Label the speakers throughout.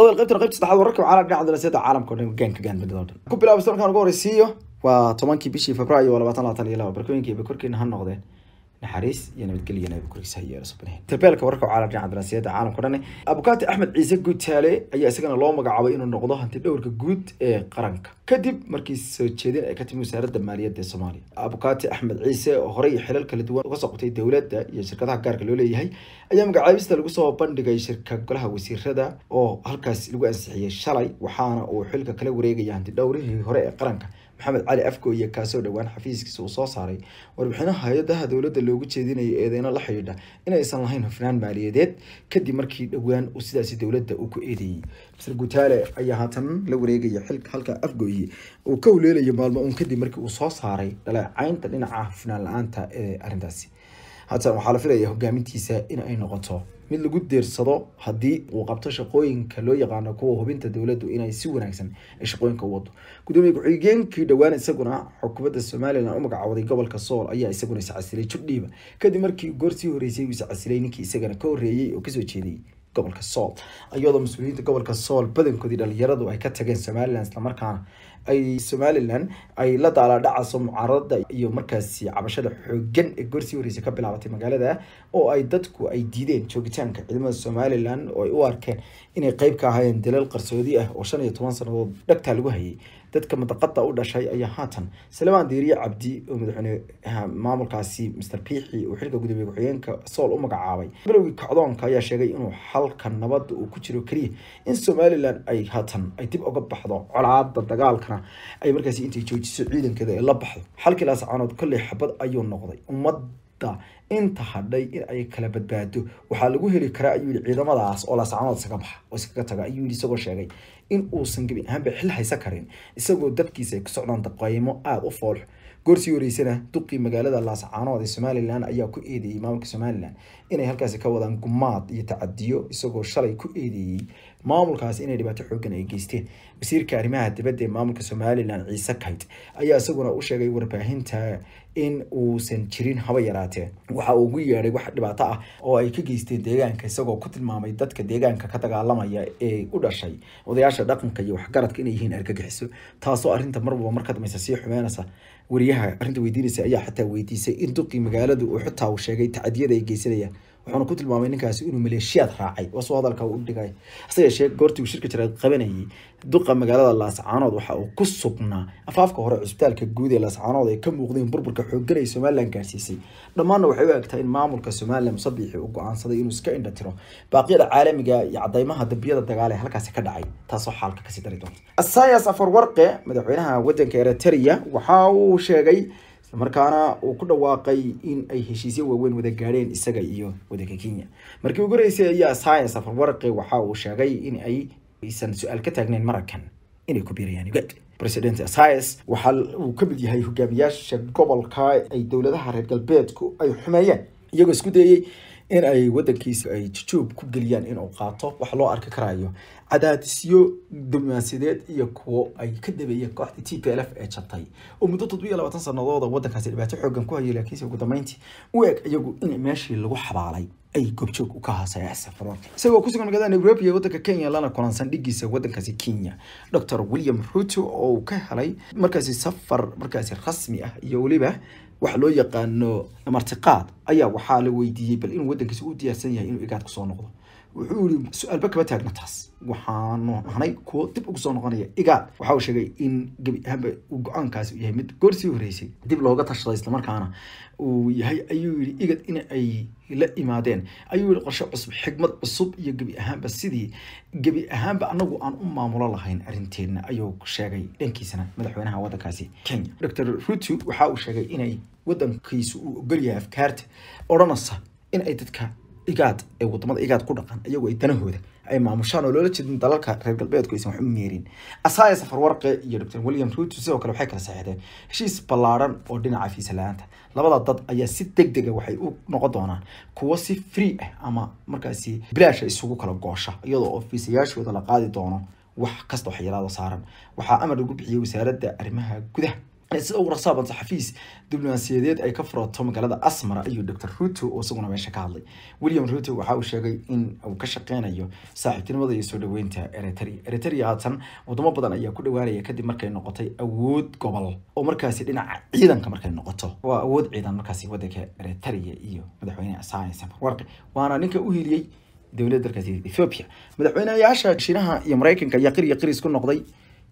Speaker 1: طبعا قيبتنا قيبت saddexaad wararka waxaa la dhinaca daraasada caalamka oo dhan gaanka gaan midda oo dhan ku bilaabay markaan ugu horeysiiyo waa tobankii bishii februaayo labaatan labaatan iyo laba barkooyinkii ba ha noqdeen naxariis iyo nabadgelyo nabi korkiisa yeelo subnaheen tabeelka warka caalam dhinaca daraasiyadda caalamka dhan abukaati axmed ciise guutaale ayaa isagana loo magacaabay inuu noqdo hanti dhowrka guud ee qaranka kadib markii soo jeedin ay ka timi wasaaradda maaliyadda ee soomaaliya abukaati axmed ciise oo horey xilal kala duwan uga soqotay qabtay dowladda iyo shirkadaha gaarka loo leeyahay ayaa magacaabista lagu soo bandhigay shirka golaha wasiirada oo halkaas lagu ansixiyey shalay waxaana uu xilka kala wareegaya hanti dhowrihii hore ee qaranka maxamed cali afgo iyo kaasoo dhowaan xafiiskiisa uu soo saaray warbixinaha hay-adaha dowladda loogu jeedinayo eedeyno la xidhiidha inaysan lahayn hufnaan maaliyadeed kadib markii dhowaan uu sidaasi dowladda uu ku eedeeyey misr gutaale ayaa haatan la wareegaya halka afgoyi uu ka uleelayo maalmo uun kadib markii uu soo saaray dhaleecaynta dhinaca hufnaan la-aanta ee arintaasi haatan waxaa la filaya hogaamintiisa in ay noqoto mid lagu deersado haddii uu qabto shaqooyinka loo yaqaano kuwa hubinta dowladdu inay si wanaagsan shaqooyinka u wado gudoomiye ku-xigeenkii dhowaan isaguna xukuumadda somalilan u magacawday gobolka sool ayaa isaguna iscasilay jurdhiiba kadib markii goor sii horreysay uu iscasilay ninkii isagana ka horreeyey oo kasoo jeeday gobolka sool iyadoo mas-uuliyiinta gobolka sool badankoodii dhalinyaradu ay ka tageen somalilan islamarkaana ay somalilan ay la daaladhacayso mucaaradada iyo markaasi cabashada xooggan ee goorsii horeysa ka bilaabatay magaalada oo ay dadku ay diideen joogitaanka ciidamada somalilan oo ay u arkeen inay qeyb ka ahaayeen dalael qarsoodi ah oo shan iyo toban sannadood dhagtaa lagu hayay dadka mudaqada u dhashay ayaa haatan salmaan diiriye cabdi oo madaxweyne maamulkaasi master piixi uu xilka gudoomiye ku-xigeenka sool u magacaabay bilowgii kacdoonka ayaa sheegay inuu xalka nabada uu ku jiro keliya in somalilan ay haatan ay dib uga baxdo colaada dagaalkana ay markaasi intay joojiso ciidankeeda ee la baxdo xalkii laasacaanood kolley xabad ayuu noqday ummad lacagta inta hadhay in ay kala badbaado waxaa lagu heli karaa ayuu yii ciidamadaas oo laasacanood iskaga baxa oo iskaga taga ayuu yidhi isagoo sheegay in uusan gebi ahaanba xil haysa karin isagoo dadkiisa ay ku socdaan daqaymo aada u foolx goorsii horeysana duqii magaalada laascaanood ee somalilan ayaa ku eedeeyey maamulka somalilan inay halkaasi ka wadaan gumaad iyo tacadiyo isagoo shalay ku eedeeyey maamulkaas inay dhibaato xoogan ay geysteen wasiirka arrimaha dibadda ee maamulka somalilan ciise kayd ayaa isaguna u sheegay warbaahinta in uusan jirin haba yaraatee waxa uu ugu yeedhay wax dhibaato ah oo ay ka geysteen deegaanka isagoo ku tilmaamay dadka deegaanka ka dagaalamaya ee u dhashay odayaasha dhaqanka iyo waxgaradka inay yihiin argagixiso taasoo arrinta marwalba marka dambaysa sii xumeynaysa wariyaha arrinta weydiinaysa ayaa xataa weydiisay in duqii magaaladu uu xitaa uu sheegay tacadiyada ay geysanayaan wuxuuna ku tilmaamay ninkaasi inuu maleeshiyaad raacay waso hadalka u dhigay isaga uu shirka jireed qabanayay duqa magaalada laascaanood waxa uu ku sugnaa afaafka hore cusbitaalka guud ee laascaanood ay ka muuqdeen burburka xoogganaya somalilan gaarsiisay dhammaanna waxay u egtahay in maamulka somalilan musabiixi uu go-aansaday inuu iska indhatiro tiro baaqyada caalamiga ah iyo cadaymaha dambiyada dagaalee ee halkaasi ka dhacay taasoo xaalka kasii dari doonta asayas afarwarqe madaxweynaha wadanka eritrea waxa uu sheegay markaana uu ku dhawaaqay in ay heshiisyo waaweyn wada gaadheen isaga iyo wadanka kenya markii ugu horeysay ayaa saayan safarwarqi waxa uu sheegay in ay aysan su-aal ka taagneyn maraykan inay ku biirayaan uganda president sayes waxa uu ka mid yahay hogaamiyaasha gobolka ay dowladaha reer galbeedku ay xumeeyeen iyagoo isku dayey in ay wadankiisa ay jujoob ku geliyaan inuu qaato wax loo arki karayo cadaadisyo dumaasideed iyo kuwo ay ka dabeeyeen kooxda t p l f ee jatay oo muddo toddobiyo labaatan sanadooda waddankaasi dhibaato xoogan ku hayay laakiinse ugu dambeyntii u eg iyagu in meeshii lagu xabaalay ay goobjoog u ka isagoo kusugan magaalada nairobi ee waddanka kenya lana kulansan dhigiisa wadankaasi kenya doctor william ruto oo uu ka helay markaasi safar markaasi rasmi ah iyo weliba wax loo yaqaano martiqaad ayaa waxaa la weydiiyey bal inuu wadankiisa u diyaarsan yahay inuu igaad kusoo noqdo wuxuu yii su-aalba kama taagna taas waxaanu nahnay kuwo dib ugu soo noqonaya igaad waxa uu sheegay in gebi ahaanba uu go-aankaasi yahay mid goorsii horeysay dib looga tashaday islamarkaana uu yahay ayuu yii igad in ay la imaadeen ayuu yii qorshe cusub xigmad cusub iyo gebi ahaanba sidii gebi ahaanba anagu aan u maamulo lahayn arinteenna ayuu sheegay dhankiisana madaxweynaha wadankaasi kenya docor rutu waxa uu sheegay inay waddankiisa uu ogolyahay afkaarta odhanaysa in ay dadka igaad ee wadamada igaad ku dhaqan iyagoo ay danahooda ay maamushaan oo loola jeedin dalalka reer galbeedku aysan wax meerin asaya safar warqe iyo dr william ruto sidoo kale waxay kala saxeexdeen heshiis ballaaran oo dhinaca fiisa aanta labada dad ayaa si deg dega ah waxay u noqon doonaan kuwo si free ah ama markaasi bilaasha isugu kala goosha iyadoo oo fiisayaashooda la qaadi doono wax kasta waxyeelaada saaran waxaa amar lagu bixiyey wasaaradda arrimaha gudaha sida ugu rasaabaan saxafiis diblomaasiyadeed ay ka furato magaalada asmara ayuu dor ruto oo isaguna meesha ka hadlay william ruto waxa uu sheegay in uu ka shaqeynayo saaxiibtinimada iyo soo dhaweynta eritrea eritrea haatan wadamo badan ayaa ku dhawaanaya kadib markay noqotay awood gobol oo markaasi dhinaca ciidanka markay noqoto waa awood ciidan markaasi wadanka eritrea iyo madaxweyne saane safarwarqi waana ninka u hiliyey dowlad dalkaas ethiopia madaxweyneyaasha shiinaha iyo mareykanka ayaa qirya qiriis ku noqday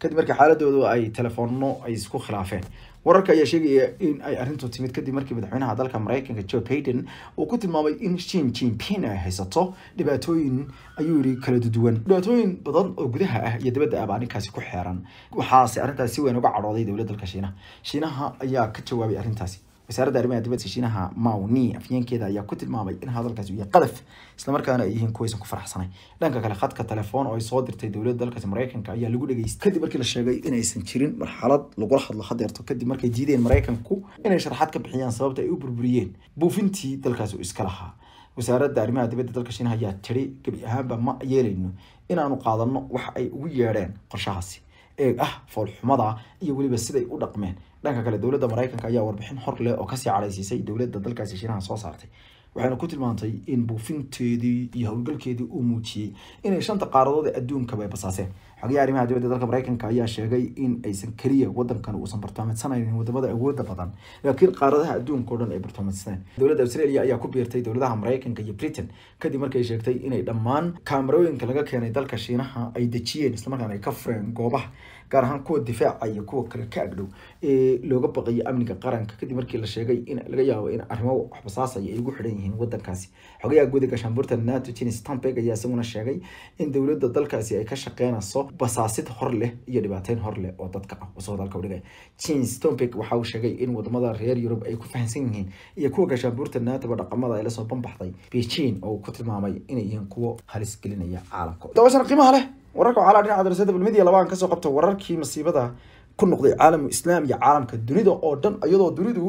Speaker 1: kadib markii xaaladoodu ay telefoonno ay isku khilaafeen wararka ayaa sheegaya in ay arrintu timid kadib markii madaxweynaha dalka maraykanka joe baiden uu ku tilmaamay in jin jinpin ay haysato dhibaatooyin ayuu yidhi kala duwan dhibaatooyin badan oo gudaha ah iyo dabadda ahba arrinkaasi ku xeeran waxaase arrintaas si weyn uga cadhooday dowladda dalka shiinaha shiinaha ayaa ka jawaabay arrintaasi wasaaradda arrimaha dibadda heshiinaha mauni afyeenkeeda ayaa ku tilmaamay in hadalkaasi yahay qadaf islamarkaana ay yihiin kuwaysan ku faraxsanay dhanka kale khadka telefoon oo ay soo dirtay dowladda dalkaasi maraykanka ayaa lagu dhegeystay kadib markii la sheegay inaysan jirin marxalad lagula hadlo hadeerto kadib markay diideen maraykanku inay sharaxaad ka bixiyaan sababta ay u burburiyeen buufintii dalkaasi uu iska lahaa wasaaradda arrimaha dibadda dalka shiinaha ayaa tiri gebi ahaanba ma yeelayno inaanu qaadanno waxa ay ugu yeedheen qorshahaasi eeg ah foolxumada iyo weliba siday u dhaqmeen dhanka kale dowladda maraykanka ayaa warbixin xor leh oo kasii cadhaysiisay dowladda dalkaasi shiinaha soo saartay waxayna ku tilmaantay in buufinteedii iyo howlgalkeedii uu muujiyey inay shanta qaaradood adduunkaba ay basaaseen xogayaha arrimaha dibadda dalka mareykanka ayaa sheegay in aysan keliya wadankan uusan bartoomadsanaynin wadamada awoodda badan laakiin qaaradaha adduunka o dhan ay bartoomadsaneen dowladda australia ayaa ku biirtay dowladaha mareykanka iyo britain kadib markay sheegtay inay dhammaan kaamarooyinka laga keenay dalka shiinaha ay dejiyeen islamarkaana ay ka fureen goobaha gaar ahaan kuwa difaaca iyo kuwa kale ka agdhow ee looga baqayo amniga qaranka kadib markii la sheegay in laga yaabo in arrimo waxbasaasaya ay ugu xidhan yihiin wadankaasi xogayaha gudiga shambuurta nato jens stamberg ayaa isaguna sheegay in dowladda dalkaasi ay ka shaqeynayso basaasid hor leh iyo dhibaateyn hor leh oo dadka ah usoo dalka udhigay jens stomberg waxa uu sheegay in wadamada reer yurub ay ku fahamsan yihiin iyo kuwa gashaambuurta naatoba dhaqamada ay lasoo banbaxday beijing oo uu ku tilmaamay inay yihiin kuwo halis gelinaya caalamka qiimaha leh wararka waxaa dhinaca darasada bulmadiya labaan kasoo qabta wararkii masiibada ku noqday caalamu islaam iyo caalamka dunida oo dhan iyadoo dunidu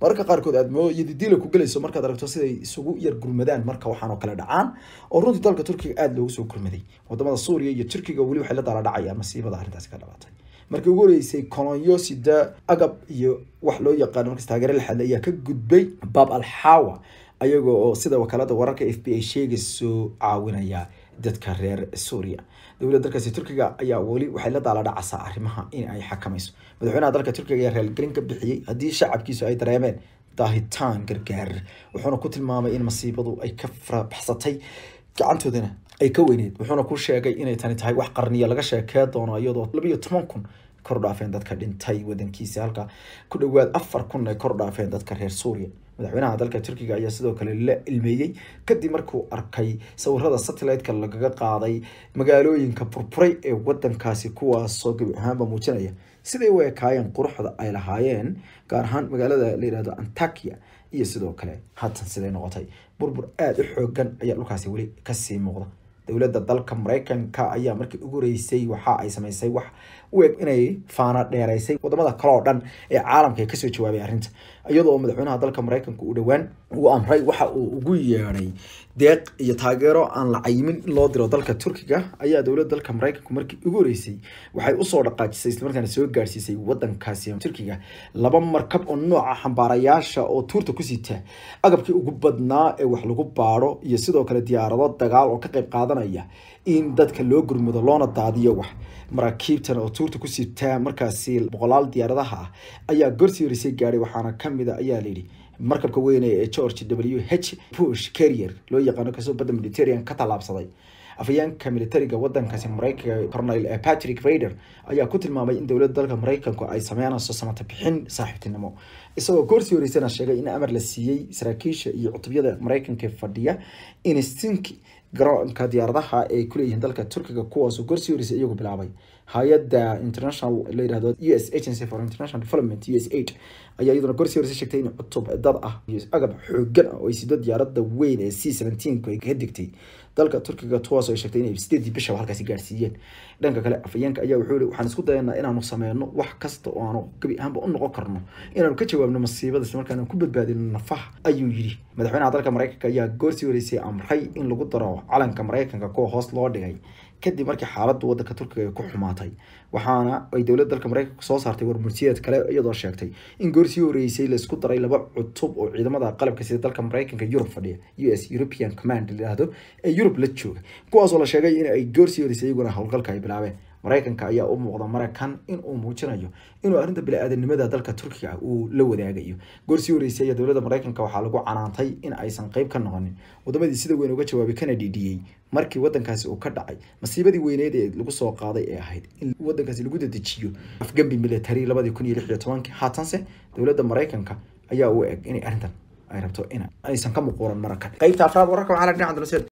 Speaker 1: mararka qaarkood aadmo iyo didiila ku gelayso markaad aragto siday isugu yar gurmadaan marka waxaan oo kale dhacaan oo runtii dalka turkiga aada loogu soo gurmaday wadamada suuriya iyo turkiga weli waxay la daaladhacayaan masiibada arrintaasi ka dhalatay markii ugu horreysay kolonyo agab iyo wax loo yaqaano markas taageero la xadla ayaa ka gudbay baab alxawa ayagoo oo sida wakaalada wararka f b a sheegay soo caawinaya dadka reer suuriya dowladda dalkaasi turkiga ayaa weli waxay la daaladhacaysaa arrimaha in ay xakamayso madaxweynaha dalka turkiga ayaa reelgelin ka bixiyey haddii shacabkiisu ay dareemeen daahitaan gargaar wuxuuna ku tilmaamay in masiibadu ay ka farabaxsatay gacantoodana ay ka weyneed wuxuuna ku sheegay inay tani tahay wax qarniya laga sheekee doono iyadoo labayo toban kun kor dhaafeen dadka dhintay wadankiisa halka ku dhawaad afar kun ay kor dhaafeen dadka reer suuriya madaxweynaha dalka turkiga ayaa sidoo kale la ilmeeyey kadib markuu arkay sawirada satelliteka lagaga qaaday magaalooyinka burburay ee wadankaasi kuwaasoo gebi ahaanba muujinaya siday u ekaayeen quruxda ay lahaayeen gaar ahaan magaalada layihahdo antakia iyo sidoo kale haatan siday noqotay burbur aada u xoogan ayaa dhulkaasi weli kasii muuqda dowladda dalka maraykanka ayaa markii ugu horeysay waxa ay sameysay wax u eg inay faana dheeraysay wadamada kale oo dhan ee caalamka ay kasoo jawaabay arrinta iyadoo madaxweynaha dalka maraykanka uu dhowaan uu amray waxa uu ugu yeedhay deeq iyo taageero aan la cayimin in loo diro dalka turkiga ayaa dowladda dalka maraykanku markii ugu horeysay waxay usoo dhaqaajisay islamarkaana soo gaarsiisay wadankaasi turkiga laba markab oo nooca ah xambaarayaasha oo tuurta ku sita agabkii ugu badnaa ee wax lagu baadho iyo sidoo kale diyaarado dagaal oo ka qayb qaadanaya in dadka loo gurmudo loona daadiyo wax maraakiibtan oo tuurta ku sita markaasi boqolaal diyaaradaha ayaa gorsi horeysay gaadhay waxaana kamid a ah, ayaa layidhi markabka weyne ee george w h bush carrier loo yaqaano kasoo badda mediterranean ka tallaabsaday afhayeenka militariga wadankaasi mareykanka cornel ee eh, patrick raider ayaa ku tilmaamay in dowladda dalka mareykanku ay sameynayso samata bixin saaxiibtinimo isagoo koorsii horeysana sheegay in amar la siiyey saraakiisha iyo cutubyada mareykanka fadhiya in garoonka diyaaradaha ay ku dalka turkiga kuwaasoo gorsii horeysay iyagu bilaabay hay-adda international la yihahdo u s agency for international development u s aid ayaa iyaduna gorsii horeysay sheegtay in cutub dad ah iyo agab xoogan oo ay sido diyaaradda weyn ee c seventeenku ay ka degtay dalka turkiga tuwaasoo ay sheegtay inay sideedii bishaba halkaasi gaarsiiyeen dhanka kale afayeenka ayaa wuxuu yihi waxaan isku dayaynaa inaanu sameyno wax kasta oo aanu gabi ahaanba u noqon karno inaanu ka jawaabno masiibada isla markaana ku badbaadino nafaha ayuu yidhi madaxweynaha dalka maraykanka ayaa goorsii horeysay amray in lagu daro calanka maraykanka kuwa hoos loo dhigay kadib markii xaaladda wadanka turkiga ay ku xumaatay waxaana ay dowladda dalka mareykanka soo saartay warmursiyeed kale iyadoo sheegtay in goorsii horeysay laisku daray laba cutub oo ciidamada qalabka sida dalka maraykanka yurub fadhiya u s european command la yidhaahdo ee yurub la jooga kuwaasoo la sheegay in ay goorsii horeysay iyaguna howlgalka ay bilaabeen maraykanka ayaa u muuqda maraykan inuu muujinayo inuu arrinta bili-aadanimada dalka turkiga uu la wadaagayo goorsii horeysay ayaa dowladda maraykanka waxaa lagu canaantay in aysan qayb ka noqonin waddamadii sida weyn uga jawaabay kanadi dhiyey markii waddankaasi uu ka dhacay masiibadii weyneed ee lagu soo qaaday ee ahayd in waddankaasi lagu dadejiyo afgambi militari labadii kun iyo lix iyo tobankii haatanse dowladda maraykanka ayaa u eg inay arrintan ay rabto in ka muquuran maraykan qaybta afraad wararka waxaa la dhinaca